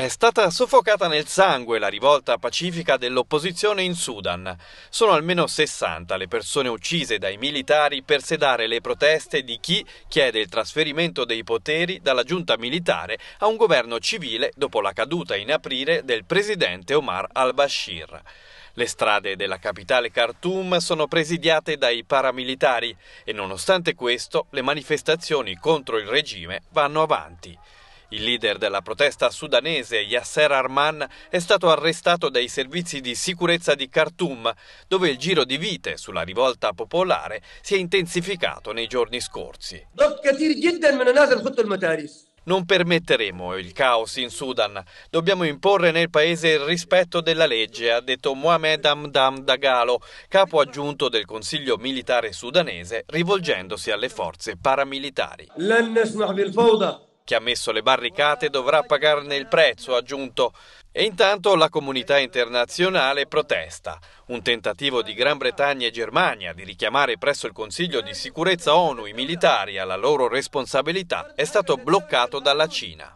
È stata soffocata nel sangue la rivolta pacifica dell'opposizione in Sudan. Sono almeno 60 le persone uccise dai militari per sedare le proteste di chi chiede il trasferimento dei poteri dalla giunta militare a un governo civile dopo la caduta in aprile del presidente Omar al-Bashir. Le strade della capitale Khartoum sono presidiate dai paramilitari e nonostante questo le manifestazioni contro il regime vanno avanti. Il leader della protesta sudanese, Yasser Arman, è stato arrestato dai servizi di sicurezza di Khartoum, dove il giro di vite sulla rivolta popolare si è intensificato nei giorni scorsi. Non permetteremo il caos in Sudan. Dobbiamo imporre nel paese il rispetto della legge, ha detto Mohamed Amdam Dagalo, capo aggiunto del Consiglio militare sudanese, rivolgendosi alle forze paramilitari. Chi ha messo le barricate dovrà pagarne il prezzo, ha aggiunto. E intanto la comunità internazionale protesta. Un tentativo di Gran Bretagna e Germania di richiamare presso il Consiglio di sicurezza ONU i militari alla loro responsabilità è stato bloccato dalla Cina.